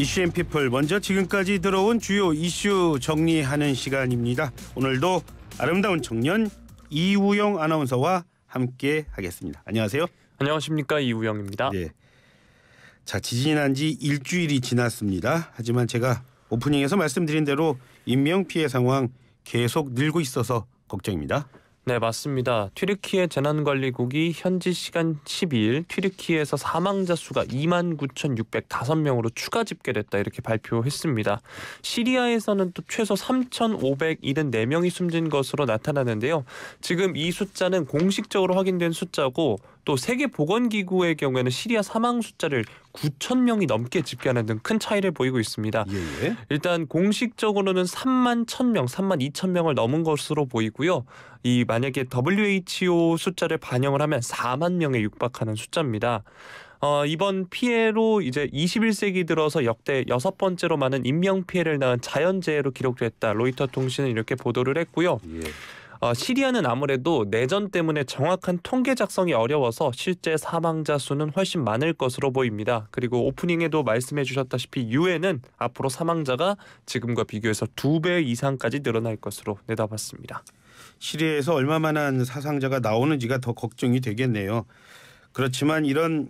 이슈 앤 피플 먼저 지금까지 들어온 주요 이슈 정리하는 시간입니다. 오늘도 아름다운 청년 이우영 아나운서와 함께 하겠습니다. 안녕하세요. 안녕하십니까 이우영입니다. 네. 자 지진이 난 지 일주일이 지났습니다. 하지만 제가 오프닝에서 말씀드린 대로 인명 피해 상황 계속 늘고 있어서 걱정입니다. 네, 맞습니다. 튀르키예 재난관리국이 현지 시간 12일 튀르키예에서 사망자 수가 29,605명으로 추가 집계됐다 이렇게 발표했습니다. 시리아에서는 또 최소 3,574명이 숨진 것으로 나타나는데요. 지금 이 숫자는 공식적으로 확인된 숫자고 또 세계 보건 기구의 경우에는 시리아 사망 숫자를 9천 명이 넘게 집계하는 등 큰 차이를 보이고 있습니다. 예예. 예. 일단 공식적으로는 3만 1천 명, 3만 2천 명을 넘은 것으로 보이고요. 이 만약에 WHO 숫자를 반영을 하면 4만 명에 육박하는 숫자입니다. 어, 이번 피해로 이제 21세기 들어서 역대 여섯 번째로 많은 인명 피해를 낳은 자연재해로 기록됐다. 로이터 통신은 이렇게 보도를 했고요. 예. 어, 시리아는 아무래도 내전 때문에 정확한 통계 작성이 어려워서 실제 사망자 수는 훨씬 많을 것으로 보입니다. 그리고 오프닝에도 말씀해 주셨다시피 유엔은 앞으로 사망자가 지금과 비교해서 두 배 이상까지 늘어날 것으로 내다봤습니다. 시리아에서 얼마만한 사상자가 나오는지가 더 걱정이 되겠네요. 그렇지만 이런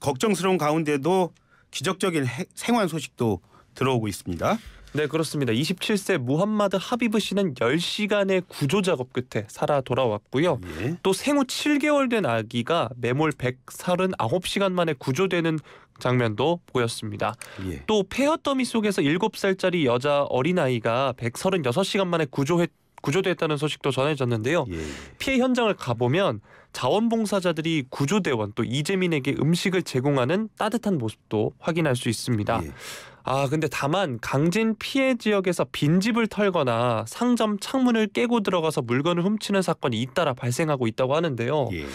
걱정스러운 가운데도 기적적인 생환 소식도 들어오고 있습니다. 네 그렇습니다. 27세 무함마드 하비브 씨는 10시간의 구조 작업 끝에 살아 돌아왔고요. 예. 또 생후 7개월 된 아기가 매몰 139시간 만에 구조되는 장면도 보였습니다. 예. 또 폐허 더미 속에서 7살짜리 여자 어린아이가 136시간 만에 구조했 구조됐다는 소식도 전해졌는데요. 예. 피해 현장을 가보면 자원봉사자들이 구조대원 또 이재민에게 음식을 제공하는 따뜻한 모습도 확인할 수 있습니다. 예. 아 근데 다만 강진 피해 지역에서 빈집을 털거나 상점 창문을 깨고 들어가서 물건을 훔치는 사건이 잇따라 발생하고 있다고 하는데요. 예.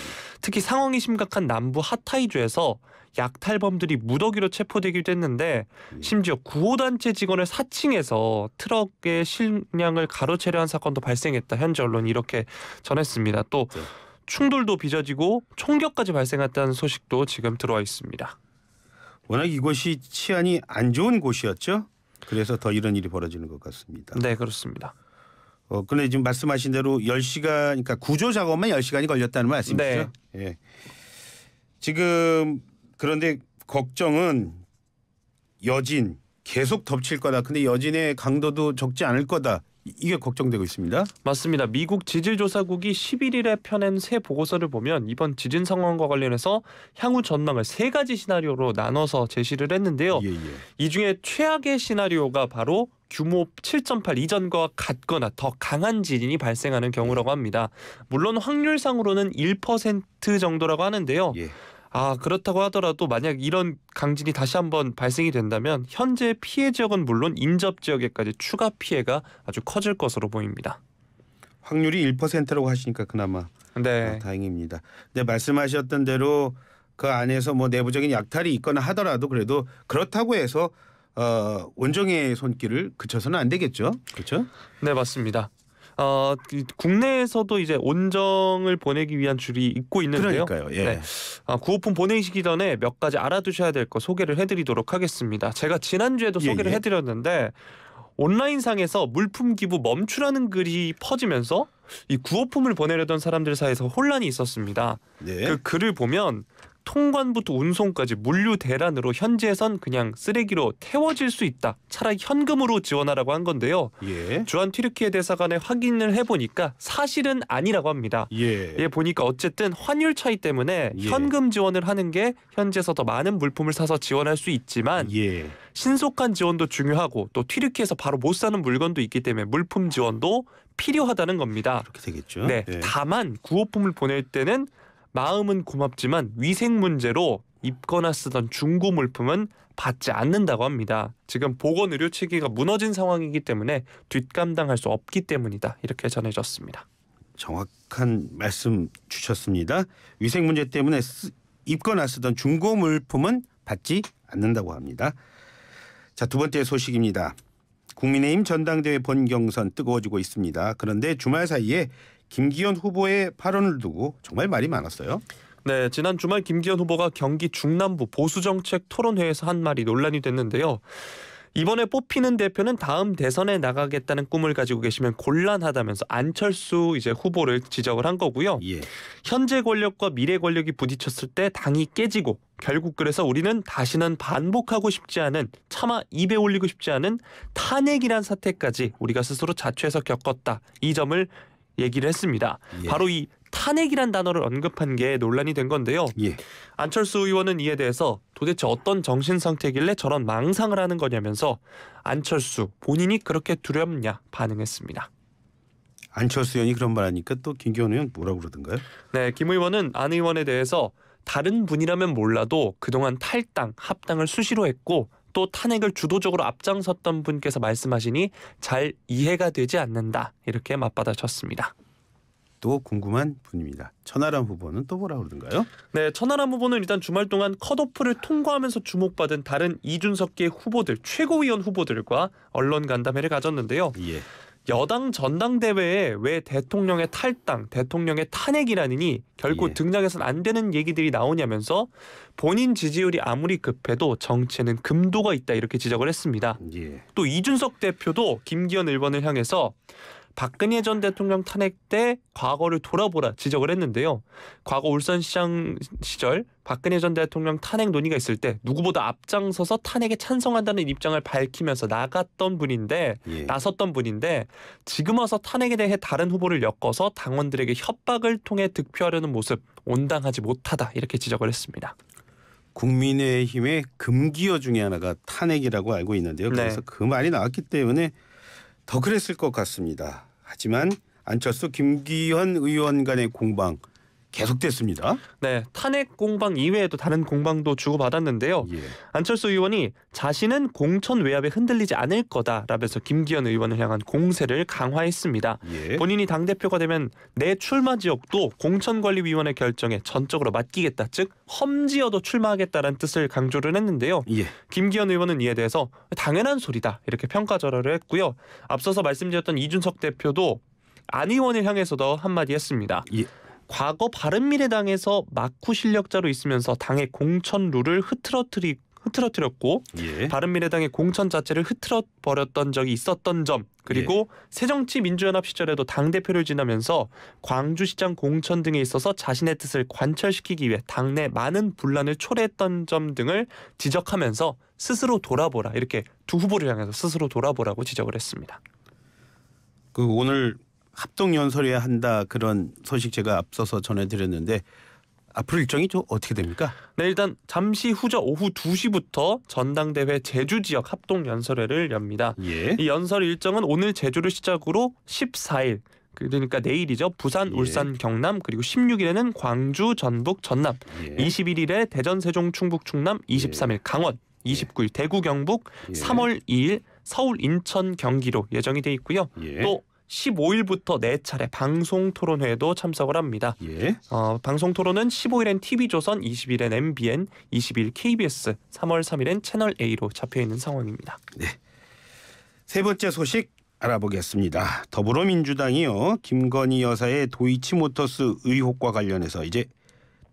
특히 상황이 심각한 남부 하타이주에서 약탈범들이 무더기로 체포되기도 했는데 예. 심지어 구호단체 직원을 사칭해서 트럭의 식량을 가로채려 한 사건도 발생했다 현지 언론이 이렇게 전했습니다. 또 네. 충돌도 빚어지고 총격까지 발생했다는 소식도 지금 들어와 있습니다. 워낙 이곳이 치안이 안 좋은 곳이었죠. 그래서 더 이런 일이 벌어지는 것 같습니다. 네, 그렇습니다. 어, 근데 지금 말씀하신 대로 10시간 그러니까 구조 작업만 10시간이 걸렸다는 말씀이죠. 네. 예. 지금 그런데 걱정은 여진 계속 덮칠 거다. 근데 여진의 강도도 적지 않을 거다. 이게 걱정되고 있습니다. 맞습니다. 미국 지질조사국이 11일에 펴낸 새 보고서를 보면 이번 지진 상황과 관련해서 향후 전망을 세 가지 시나리오로 나눠서 제시를 했는데요. 예, 예. 이 중에 최악의 시나리오가 바로 규모 7.8 이전과 같거나 더 강한 지진이 발생하는 경우라고 합니다. 물론 확률상으로는 1% 정도라고 하는데요. 예. 아 그렇다고 하더라도 만약 이런 강진이 다시 한번 발생이 된다면 현재 피해 지역은 물론 인접 지역에까지 추가 피해가 아주 커질 것으로 보입니다. 확률이 1%라고 하시니까 그나마 네. 아, 다행입니다. 근데 말씀하셨던 대로 그 안에서 뭐 내부적인 약탈이 있거나 하더라도 그래도 그렇다고 해서 어, 원정의 손길을 그쳐서는 안 되겠죠. 그렇죠? 네, 맞습니다. 어, 그 국내에서도 이제 온정을 보내기 위한 줄이 있고 있는데요. 그러니까요. 예. 네. 아, 구호품 보내시기 전에 몇 가지 알아두셔야 될 거 소개를 해드리도록 하겠습니다. 제가 지난주에도 예, 소개를 예. 해드렸는데 온라인상에서 물품 기부 멈추라는 글이 퍼지면서 이 구호품을 보내려던 사람들 사이에서 혼란이 있었습니다. 네. 그 글을 보면 통관부터 운송까지 물류 대란으로 현지에선 그냥 쓰레기로 태워질 수 있다. 차라리 현금으로 지원하라고 한 건데요. 예. 주한 튀르키예 대사관에 확인을 해보니까 사실은 아니라고 합니다. 예. 예 보니까 어쨌든 환율 차이 때문에 예. 현금 지원을 하는 게 현지에서 더 많은 물품을 사서 지원할 수 있지만 예. 신속한 지원도 중요하고 또 튀르키에서 바로 못 사는 물건도 있기 때문에 물품 지원도 필요하다는 겁니다. 그렇게 되겠죠. 네. 예. 다만 구호품을 보낼 때는 마음은 고맙지만 위생 문제로 입거나 쓰던 중고 물품은 받지 않는다고 합니다. 지금 보건 의료 체계가 무너진 상황이기 때문에 뒷감당할 수 없기 때문이다. 이렇게 전해졌습니다. 정확한 말씀 주셨습니다. 위생 문제 때문에 쓰, 입거나 쓰던 중고 물품은 받지 않는다고 합니다. 자, 두 번째 소식입니다. 국민의힘 전당대회 본경선 뜨거워지고 있습니다. 그런데 주말 사이에 김기현 후보의 발언을 두고 정말 말이 많았어요. 네, 지난 주말 김기현 후보가 경기 중남부 보수정책 토론회에서 한 말이 논란이 됐는데요. 이번에 뽑히는 대표는 다음 대선에 나가겠다는 꿈을 가지고 계시면 곤란하다면서 안철수 이제 후보를 지적을 한 거고요. 예. 현재 권력과 미래 권력이 부딪혔을 때 당이 깨지고 결국 그래서 우리는 다시는 반복하고 싶지 않은 차마 입에 올리고 싶지 않은 탄핵이란 사태까지 우리가 스스로 자초해서 겪었다. 이 점을 얘기를 했습니다. 예. 바로 이 탄핵이란 단어를 언급한 게 논란이 된 건데요. 예. 안철수 의원은 이에 대해서 도대체 어떤 정신 상태길래 저런 망상을 하는 거냐면서 안철수 본인이 그렇게 두렵냐 반응했습니다. 안철수 의원이 그런 말하니까 또 김기현 의원 뭐라고 그러던가요? 네, 김 의원은 안 의원에 대해서 다른 분이라면 몰라도 그동안 탈당, 합당을 수시로 했고 또 탄핵을 주도적으로 앞장섰던 분께서 말씀하시니 잘 이해가 되지 않는다 이렇게 맞받아쳤습니다. 또 궁금한 분입니다. 천하람 후보는 또 뭐라 그러던가요? 네, 천하람 후보는 일단 주말 동안 컷오프를 통과하면서 주목받은 다른 이준석계 후보들, 최고위원 후보들과 언론 간담회를 가졌는데요. 예. 여당 전당대회에 왜 대통령의 탈당, 대통령의 탄핵이라느니 결코 예. 등장해서는 안 되는 얘기들이 나오냐면서 본인 지지율이 아무리 급해도 정치에는 금도가 있다 이렇게 지적을 했습니다. 예. 또 이준석 대표도 김기현 의원을 향해서 박근혜 전 대통령 탄핵 때 과거를 돌아보라 지적을 했는데요. 과거 울산시장 시절 박근혜 전 대통령 탄핵 논의가 있을 때 누구보다 앞장서서 탄핵에 찬성한다는 입장을 밝히면서 나갔던 분인데 예. 나섰던 분인데 지금 와서 탄핵에 대해 다른 후보를 엮어서 당원들에게 협박을 통해 득표하려는 모습 온당하지 못하다 이렇게 지적을 했습니다. 국민의힘의 금기어 중에 하나가 탄핵이라고 알고 있는데요. 네. 그래서 네. 그 말이 나왔기 때문에 더 그랬을 것 같습니다. 하지만 안철수 김기현 의원 간의 공방 계속됐습니다. 네, 탄핵 공방 이외에도 다른 공방도 주고받았는데요. 예. 안철수 의원이 자신은 공천 외압에 흔들리지 않을 거다라면서 김기현 의원을 향한 공세를 강화했습니다. 예. 본인이 당 대표가 되면 내 출마 지역도 공천관리위원회 결정에 전적으로 맡기겠다, 즉 험지어도 출마하겠다라는 뜻을 강조를 했는데요. 예. 김기현 의원은 이에 대해서 당연한 소리다 이렇게 평가절하를 했고요. 앞서서 말씀드렸던 이준석 대표도 안 의원을 향해서도 한마디 했습니다. 예. 과거 바른미래당에서 마쿠 실력자로 있으면서 당의 공천 룰을 흐트러뜨리 흐트러뜨렸고 예. 바른미래당의 공천 자체를 흐트러 버렸던 적이 있었던 점 그리고 예. 새정치민주연합 시절에도 당 대표를 지나면서 광주시장 공천 등에 있어서 자신의 뜻을 관철시키기 위해 당내 많은 분란을 초래했던 점 등을 지적하면서 스스로 돌아보라 이렇게 두 후보를 향해서 스스로 돌아보라고 지적을 했습니다. 그 오늘 합동 연설해야 한다 그런 소식 제가 앞서서 전해드렸는데 앞으로 일정이 좀 어떻게 됩니까? 네, 일단 잠시 후자 오후 2시부터 전당대회 제주 지역 합동 연설회를 엽니다. 예. 이 연설 일정은 오늘 제주를 시작으로 14일 그러니까 내일이죠. 부산, 예. 울산, 경남 그리고 16일에는 광주, 전북, 전남, 예. 21일에 대전, 세종, 충북, 충남, 23일 예. 강원, 29일 예. 대구, 경북, 3월 2일 서울, 인천, 경기로 예정이 돼 있고요. 또 15일부터 4 차례 방송 토론회에도 참석을 합니다. 예. 어, 방송 토론은 15일엔 TV조선, 20일엔 MBN, 20일 KBS, 3월 3일엔 채널 A로 잡혀 있는 상황입니다. 네. 세 번째 소식 알아보겠습니다. 더불어민주당이요 김건희 여사의 도이치모터스 의혹과 관련해서 이제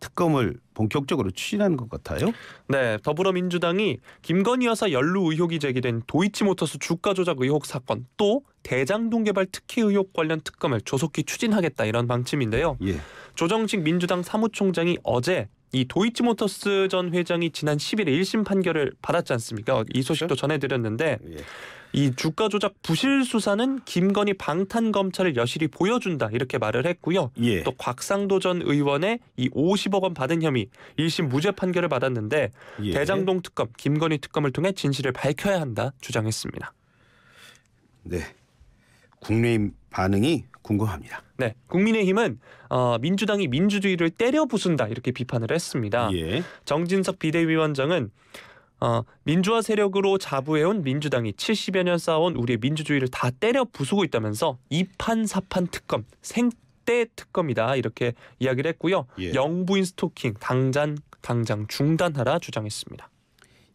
특검을 본격적으로 추진하는 것 같아요. 네, 더불어민주당이 김건희 여사 연루 의혹이 제기된 도이치모터스 주가 조작 의혹 사건 또 대장동 개발 특혜 의혹 관련 특검을 조속히 추진하겠다 이런 방침인데요. 예. 조정식 민주당 사무총장이 어제 이 도이치모터스 전 회장이 지난 10일에 1심 판결을 받았지 않습니까? 이 소식도 그렇죠. 전해드렸는데 예. 이 주가 조작 부실 수사는 김건희 방탄 검찰을 여실히 보여준다 이렇게 말을 했고요. 예. 또 곽상도 전 의원의 이 50억 원 받은 혐의 1심 무죄 판결을 받았는데 예. 대장동 특검, 김건희 특검을 통해 진실을 밝혀야 한다 주장했습니다. 네. 국민의 반응이 궁금합니다. 네, 국민의힘은 어, 민주당이 민주주의를 때려 부순다 이렇게 비판을 했습니다. 예. 정진석 비대위원장은 어, 민주화 세력으로 자부해온 민주당이 70여 년 쌓아온 우리의 민주주의를 다 때려 부수고 있다면서 이판사판 특검 생때 특검이다 이렇게 이야기를 했고요. 예. 영부인 스토킹 당장 당장 중단하라 주장했습니다.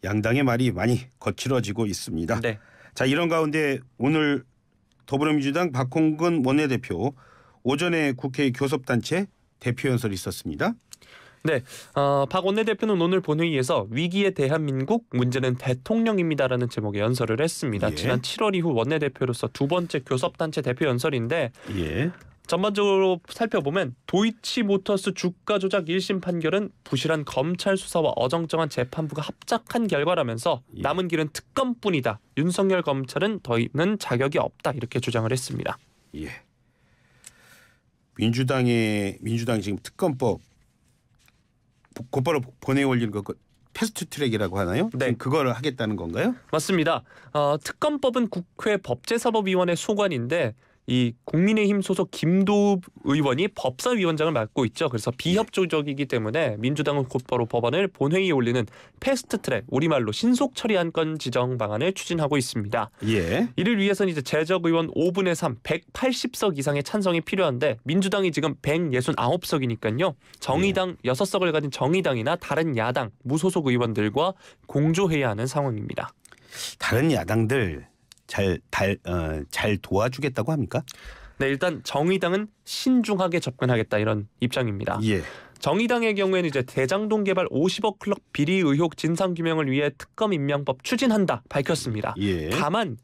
양당의 말이 많이 거칠어지고 있습니다. 네. 자 이런 가운데 오늘 더불어민주당 박홍근 원내대표 오전에 국회 교섭단체 대표 연설이 있었습니다. 네, 어, 박 원내대표는 오늘 본회의에서 위기의 대한민국 문제는 대통령입니다라는 제목의 연설을 했습니다. 예. 지난 7월 이후 원내대표로서 두 번째 교섭단체 대표 연설인데 예. 전반적으로 살펴보면 도이치모터스 주가 조작 1심 판결은 부실한 검찰 수사와 어정쩡한 재판부가 합작한 결과라면서 예. 남은 길은 특검뿐이다. 윤석열 검찰은 더있는 자격이 없다. 이렇게 주장을 했습니다. 예. 민주당의 민주당 지금 특검법 곧바로 본회의 올리는 것 패스트 트랙이라고 하나요? 네. 그걸 하겠다는 건가요? 맞습니다. 어, 특검법은 국회 법제사법위원회 소관인데 이 국민의힘 소속 김도읍 의원이 법사위원장을 맡고 있죠. 그래서 네. 비협조적이기 때문에 민주당은 곧바로 법안을 본회의에 올리는 패스트트랙 우리말로 신속 처리 안건 지정 방안을 추진하고 있습니다. 예. 이를 위해서는 이제 재적 의원 5분의 3 180석 이상의 찬성이 필요한데 민주당이 지금 169석이니까요. 정의당 예. 6석을 가진 정의당이나 다른 야당 무소속 의원들과 공조해야 하는 상황입니다. 다른 야당들 잘, 달, 어, 잘 도와주겠다고 합니까? 네, 일단 정의당은 신중하게 접근하겠다 이런 입장입니다. 예. 정의당의 경우에는 이제 대장동 개발 50억 클럽 비리 의혹 진상 규명을 위해 특검 임명법 추진한다 밝혔습니다. 예. 다만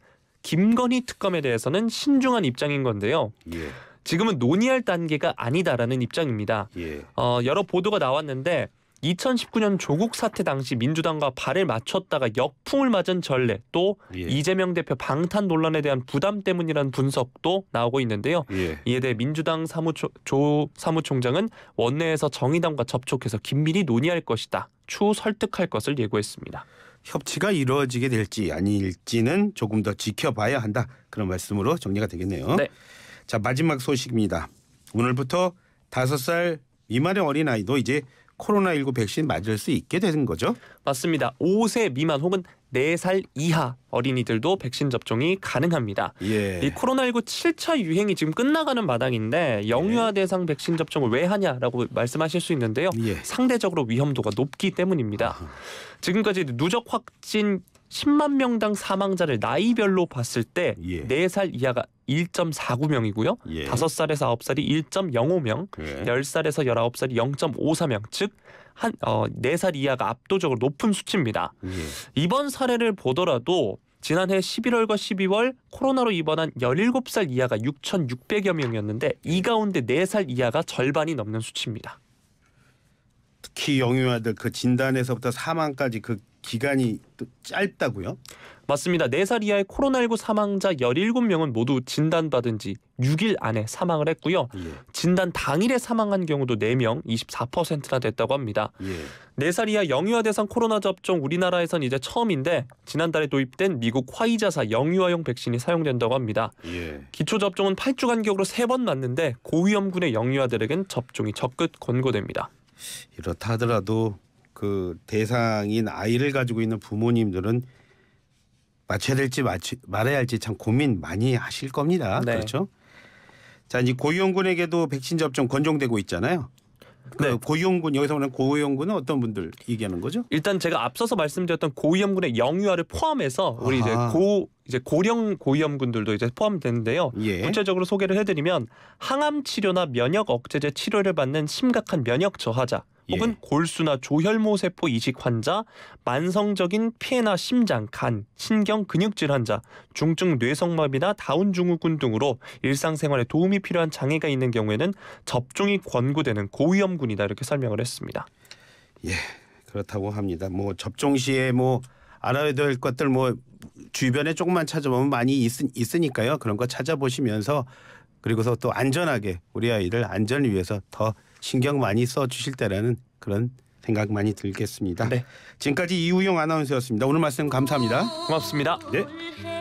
김건희 특검에 대해서는 신중한 입장인 건데요. 예. 지금은 논의할 단계가 아니다라는 입장입니다. 예. 어, 여러 보도가 나왔는데 2019년 조국 사태 당시 민주당과 발을 맞췄다가 역풍을 맞은 전례 또 예. 이재명 대표 방탄 논란에 대한 부담 때문이라는 분석도 나오고 있는데요. 예. 이에 대해 민주당 사무조, 조 사무총장은 원내에서 정의당과 접촉해서 긴밀히 논의할 것이다. 추후 설득할 것을 예고했습니다. 협치가 이루어지게 될지 아닐지는 조금 더 지켜봐야 한다. 그런 말씀으로 정리가 되겠네요. 네. 자 마지막 소식입니다. 오늘부터 5살 미만의 어린아이도 이제 코로나19 백신 맞을 수 있게 되는 거죠? 맞습니다. 5세 미만 혹은 4살 이하 어린이들도 백신 접종이 가능합니다. 예. 이 코로나19 칠차 유행이 지금 끝나가는 마당인데 영유아 예. 대상 백신 접종을 왜 하냐라고 말씀하실 수 있는데요. 예. 상대적으로 위험도가 높기 때문입니다. 아하. 지금까지 누적 확진 10만 명당 사망자를 나이별로 봤을 때 예. 4살 이하가 1.49명이고요. 예. 5살에서 9살이 1.05명, 예. 10살에서 19살이 0.54명, 즉 한, 어, 4살 이하가 압도적으로 높은 수치입니다. 예. 이번 사례를 보더라도 지난해 11월과 12월 코로나로 입원한 17살 이하가 6,600여 명이었는데 이 가운데 4살 이하가 절반이 넘는 수치입니다. 특히 영유아들 그 진단에서부터 사망까지 그 기간이 또 짧다고요? 맞습니다. 4살 이하의 코로나19 사망자 17명은 모두 진단받은 지 6일 안에 사망을 했고요. 예. 진단 당일에 사망한 경우도 4명, 24%나 됐다고 합니다. 예. 4살 이하 영유아 대상 코로나 접종 우리나라에선 이제 처음인데 지난달에 도입된 미국 화이자사 영유아용 백신이 사용된다고 합니다. 예. 기초 접종은 8주 간격으로 3번 맞는데 고위험군의 영유아들에겐 접종이 적극 권고됩니다. 이렇다 하더라도 그 대상인 아이를 가지고 있는 부모님들은 맞춰야 될지 맞추, 말해야 할지 참 고민 많이 하실 겁니다. 네. 그렇죠? 자, 이제 고위험군에게도 백신 접종 권장되고 있잖아요. 그 네. 고위험군 여기서 말하는 고위험군은 어떤 분들 얘기하는 거죠? 일단 제가 앞서서 말씀드렸던 고위험군의 영유아를 포함해서 우리 아. 이제 고 이제 고령 고위험군들도 이제 포함되는데요. 예. 구체적으로 소개를 해드리면 항암 치료나 면역 억제제 치료를 받는 심각한 면역 저하자. 예. 혹은 골수나 조혈모 세포 이식 환자, 만성적인 피해나 심장, 간, 신경 근육질 환자, 중증 뇌성마비나 다운 증후군 등으로 일상생활에 도움이 필요한 장애가 있는 경우에는 접종이 권고되는 고위험군이다 이렇게 설명을 했습니다. 예, 그렇다고 합니다. 뭐 접종 시에 뭐 알아야 될 것들 뭐 주변에 조금만 찾아보면 많이 있, 있으니까요. 그런 거 찾아보시면서 그리고서 또 안전하게 우리 아이를 안전을 위해서 더 신경 많이 써 주실 때라는 그런 생각 많이 들겠습니다. 네. 지금까지 이우영 아나운서였습니다. 오늘 말씀 감사합니다. 고맙습니다. 네.